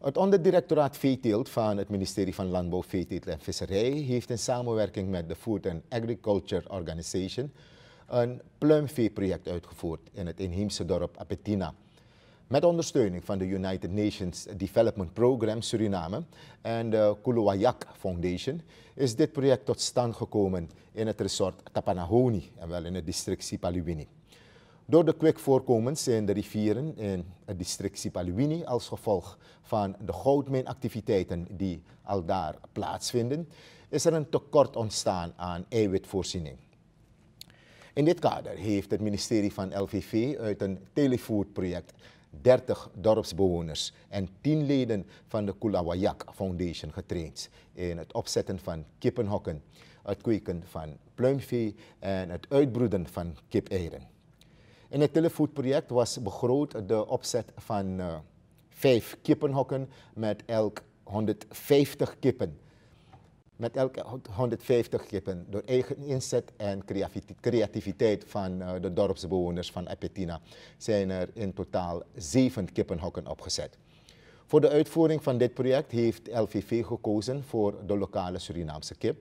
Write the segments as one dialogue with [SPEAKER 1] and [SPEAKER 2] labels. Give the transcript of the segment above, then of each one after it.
[SPEAKER 1] Het onderdirectoraat Veeteelt van het ministerie van Landbouw, Veeteelt en Visserij heeft in samenwerking met de Food and Agriculture Organization een pluimveeproject uitgevoerd in het inheemse dorp Apetina. Met ondersteuning van de United Nations Development Program Suriname en de Kuluwayak Foundation is dit project tot stand gekomen in het resort Tapanahoni en wel in het district Sipaluwini. Door de kwikvoorkomens in de rivieren in het district Sipaluini als gevolg van de goudmijnactiviteiten die al daar plaatsvinden, is er een tekort ontstaan aan eiwitvoorziening. In dit kader heeft het ministerie van LVV uit een telefoodproject 30 dorpsbewoners en 10 leden van de Kulawayak Foundation getraind in het opzetten van kippenhokken, het kweken van pluimvee en het uitbroeden van kipeieren. In het Telefood-project was begroot de opzet van eh, vijf kippenhokken met elk 150 kippen. Met elk 150 kippen door eigen inzet en creativiteit van eh, de dorpsbewoners van Apetina zijn er in totaal zeven kippenhokken opgezet. Voor de uitvoering van dit project heeft LVV gekozen voor de lokale Surinaamse kip,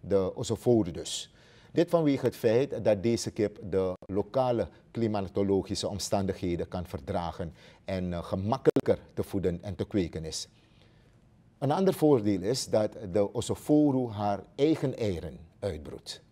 [SPEAKER 1] de Osofode dus. Dit vanwege het feit dat deze kip de lokale klimatologische omstandigheden kan verdragen en eh, gemakkelijker te voeden en te kweken is. Een ander voordeel is dat de ossoforo haar eigen eieren uitbroedt.